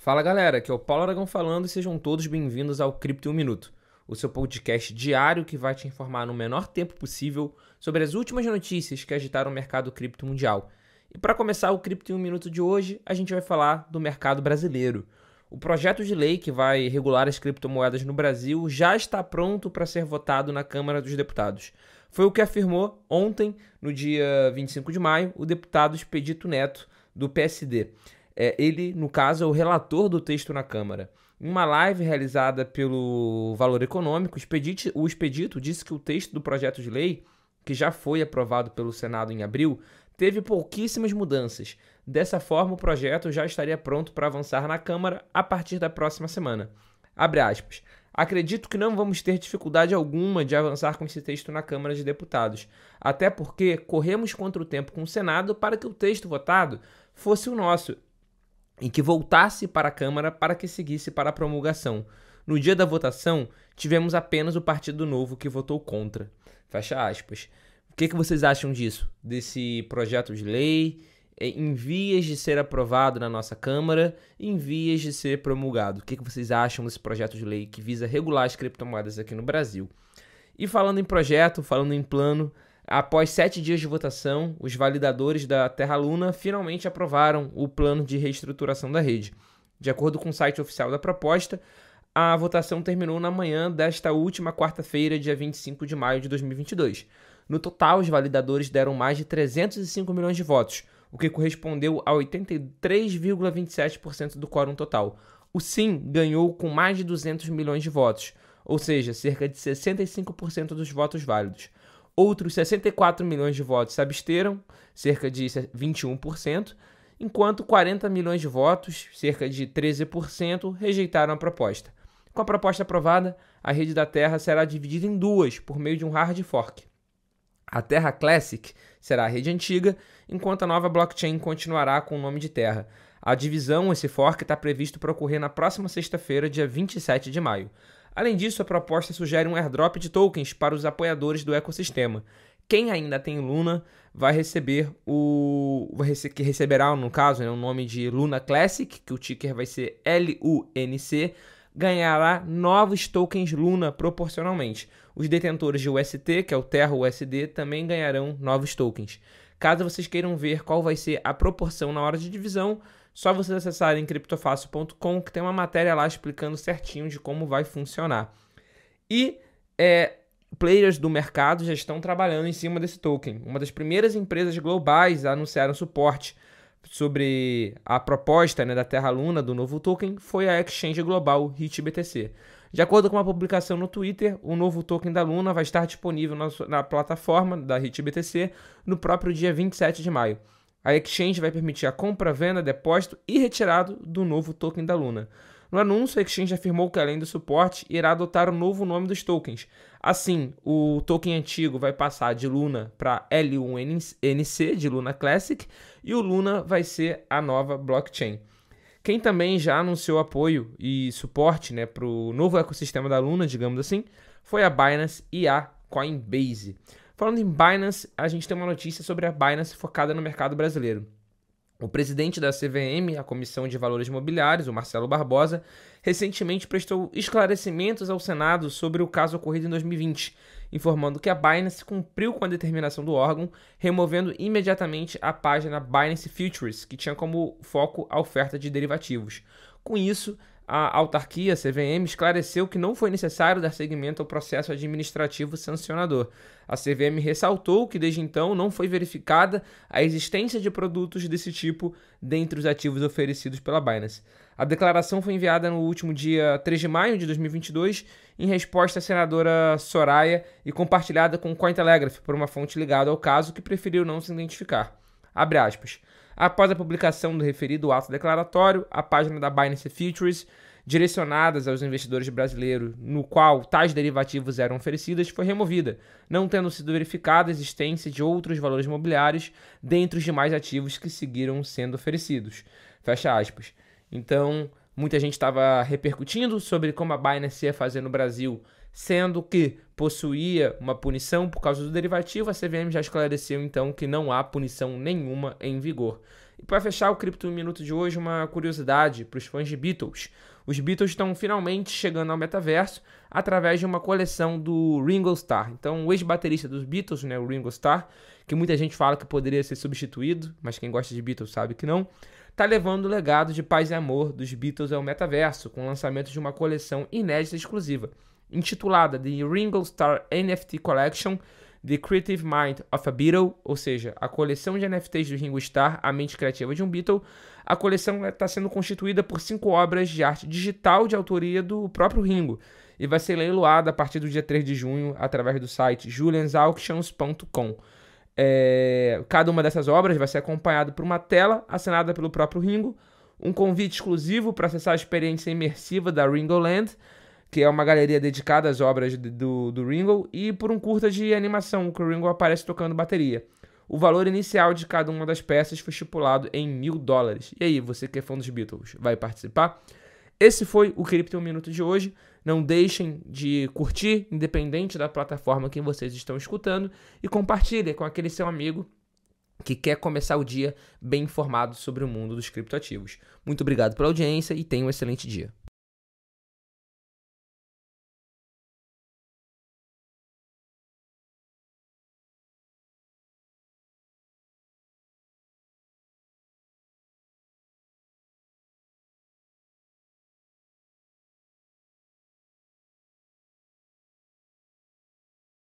Fala galera, aqui é o Paulo Aragão falando e sejam todos bem-vindos ao Cripto em um Minuto, o seu podcast diário que vai te informar no menor tempo possível sobre as últimas notícias que agitaram o mercado cripto mundial. E para começar o Cripto em um Minuto de hoje, a gente vai falar do mercado brasileiro. O projeto de lei que vai regular as criptomoedas no Brasil já está pronto para ser votado na Câmara dos Deputados. Foi o que afirmou ontem, no dia 25 de maio, o deputado Expedito Neto, do PSD. É, ele, no caso, é o relator do texto na Câmara. Em uma live realizada pelo Valor Econômico, o expedito, o expedito disse que o texto do projeto de lei, que já foi aprovado pelo Senado em abril, teve pouquíssimas mudanças. Dessa forma, o projeto já estaria pronto para avançar na Câmara a partir da próxima semana. Abre aspas. Acredito que não vamos ter dificuldade alguma de avançar com esse texto na Câmara de Deputados, até porque corremos contra o tempo com o Senado para que o texto votado fosse o nosso e que voltasse para a Câmara para que seguisse para a promulgação. No dia da votação, tivemos apenas o Partido Novo que votou contra. Fecha aspas. O que, que vocês acham disso? Desse projeto de lei? É, em vias de ser aprovado na nossa Câmara, em vias de ser promulgado. O que, vocês acham desse projeto de lei que visa regular as criptomoedas aqui no Brasil? E falando em projeto, falando em plano, Após sete dias de votação, os validadores da Terra Luna finalmente aprovaram o plano de reestruturação da rede. De acordo com o site oficial da proposta, a votação terminou na manhã desta última quarta-feira, dia 25 de maio de 2022. No total, os validadores deram mais de 305 milhões de votos, o que correspondeu a 83,27% do quórum total. O sim ganhou com mais de 200 milhões de votos, ou seja, cerca de 65% dos votos válidos. Outros 64 milhões de votos se absteram, cerca de 21%, enquanto 40 milhões de votos, cerca de 13%, rejeitaram a proposta. Com a proposta aprovada, a rede da Terra será dividida em duas por meio de um hard fork. A Terra Classic será a rede antiga, enquanto a nova blockchain continuará com o nome de Terra. A divisão, esse fork, está previsto para ocorrer na próxima sexta-feira, dia 27 de maio. Além disso, a proposta sugere um airdrop de tokens para os apoiadores do ecossistema. Quem ainda tem Luna vai receber o. que receberá, no caso, né, o nome de Luna Classic, que o ticker vai ser LUNC, ganhará novos tokens Luna proporcionalmente. Os detentores de UST, que é o Terra USD, também ganharão novos tokens. Caso vocês queiram ver qual vai ser a proporção na hora de divisão, só vocês acessarem criptofácil.com que tem uma matéria lá explicando certinho de como vai funcionar. E é, players do mercado já estão trabalhando em cima desse token. Uma das primeiras empresas globais a anunciar um suporte sobre a proposta né, da Terra Luna do novo token foi a exchange global HitBTC. De acordo com uma publicação no Twitter, o novo token da Luna vai estar disponível na, na plataforma da HitBTC no próprio dia 27 de maio. A exchange vai permitir a compra, venda, depósito e retirado do novo token da Luna. No anúncio, a exchange afirmou que, além do suporte, irá adotar o novo nome dos tokens. Assim, o token antigo vai passar de Luna para L1NC, de Luna Classic, e o Luna vai ser a nova blockchain. Quem também já anunciou apoio e suporte né, para o novo ecossistema da Luna, digamos assim, foi a Binance e a Coinbase. Falando em Binance, a gente tem uma notícia sobre a Binance focada no mercado brasileiro. O presidente da CVM, a Comissão de Valores Imobiliários, o Marcelo Barbosa, recentemente prestou esclarecimentos ao Senado sobre o caso ocorrido em 2020, informando que a Binance cumpriu com a determinação do órgão, removendo imediatamente a página Binance Futures, que tinha como foco a oferta de derivativos. Com isso, a autarquia, CVM, esclareceu que não foi necessário dar seguimento ao processo administrativo sancionador. A CVM ressaltou que desde então não foi verificada a existência de produtos desse tipo dentre os ativos oferecidos pela Binance. A declaração foi enviada no último dia 3 de maio de 2022 em resposta à senadora Soraya e compartilhada com o Cointelegraph por uma fonte ligada ao caso que preferiu não se identificar. Abre aspas. Após a publicação do referido ato declaratório, a página da Binance Futures, direcionadas aos investidores brasileiros, no qual tais derivativos eram oferecidas, foi removida, não tendo sido verificada a existência de outros valores imobiliários dentre os demais ativos que seguiram sendo oferecidos. Fecha aspas. Então, muita gente estava repercutindo sobre como a Binance ia fazer no Brasil sendo que possuía uma punição por causa do derivativo, a CVM já esclareceu então que não há punição nenhuma em vigor. E para fechar o Cripto Minuto de hoje, uma curiosidade para os fãs de Beatles. Os Beatles estão finalmente chegando ao metaverso através de uma coleção do Ringo Starr. Então, o ex-baterista dos Beatles, né, o Ringo Starr, que muita gente fala que poderia ser substituído, mas quem gosta de Beatles sabe que não, está levando o legado de paz e amor dos Beatles ao metaverso, com o lançamento de uma coleção inédita exclusiva intitulada The Ringo Starr NFT Collection, The Creative Mind of a Beatle, ou seja, a coleção de NFTs do Ringo Starr, a mente criativa de um Beatle. A coleção está né, sendo constituída por cinco obras de arte digital de autoria do próprio Ringo e vai ser leiloada a partir do dia 3 de junho através do site juliansauctions.com. É, cada uma dessas obras vai ser acompanhada por uma tela assinada pelo próprio Ringo, um convite exclusivo para acessar a experiência imersiva da Ringoland Land que é uma galeria dedicada às obras do, do Ringo, e por um curta de animação, que o Ringo aparece tocando bateria. O valor inicial de cada uma das peças foi estipulado em mil dólares. E aí, você que é fã dos Beatles, vai participar? Esse foi o Cripto Minuto de hoje. Não deixem de curtir, independente da plataforma que vocês estão escutando, e compartilhe com aquele seu amigo que quer começar o dia bem informado sobre o mundo dos criptoativos. Muito obrigado pela audiência e tenha um excelente dia.